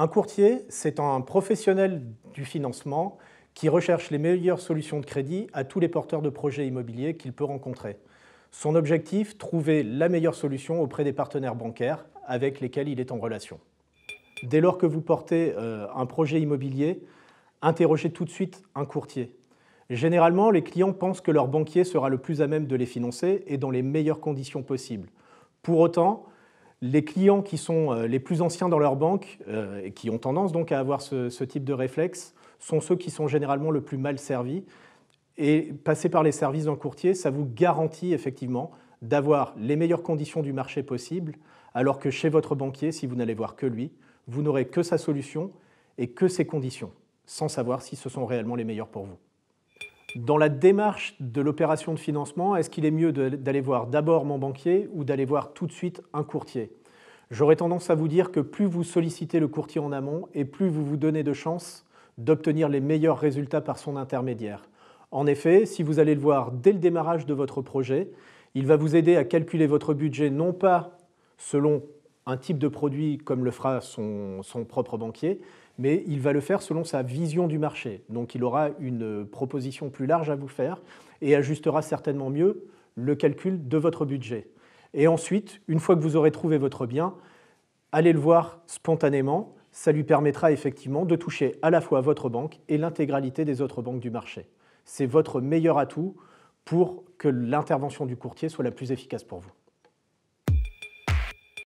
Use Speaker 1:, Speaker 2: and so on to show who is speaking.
Speaker 1: Un courtier, c'est un professionnel du financement qui recherche les meilleures solutions de crédit à tous les porteurs de projets immobiliers qu'il peut rencontrer. Son objectif, trouver la meilleure solution auprès des partenaires bancaires avec lesquels il est en relation. Dès lors que vous portez euh, un projet immobilier, interrogez tout de suite un courtier. Généralement, les clients pensent que leur banquier sera le plus à même de les financer et dans les meilleures conditions possibles. Pour autant, les clients qui sont euh, les plus anciens dans leur banque euh, et qui ont tendance donc à avoir ce, type de réflexe sont ceux qui sont généralement le plus mal servis. Et passer par les services d'un courtier, ça vous garantit effectivement d'avoir les meilleures conditions du marché possible, alors que chez votre banquier, si vous n'allez voir que lui, vous n'aurez que sa solution et que ses conditions, sans savoir si ce sont réellement les meilleures pour vous. Dans la démarche de l'opération de financement, est-ce qu'il est mieux d'aller voir d'abord mon banquier ou d'aller voir tout de suite un courtier J'aurais tendance à vous dire que plus vous sollicitez le courtier en amont et plus vous vous donnez de chances d'obtenir les meilleurs résultats par son intermédiaire. En effet, si vous allez le voir dès le démarrage de votre projet, il va vous aider à calculer votre budget non pas selon un type de produit comme le fera son, son, propre banquier, mais il va le faire selon sa vision du marché. Donc il aura une proposition plus large à vous faire et ajustera certainement mieux le calcul de votre budget. Et ensuite, une fois que vous aurez trouvé votre bien, allez le voir spontanément. Ça lui permettra effectivement de toucher à la fois votre banque et l'intégralité des autres banques du marché. C'est votre meilleur atout pour que l'intervention du courtier soit la plus efficace pour vous.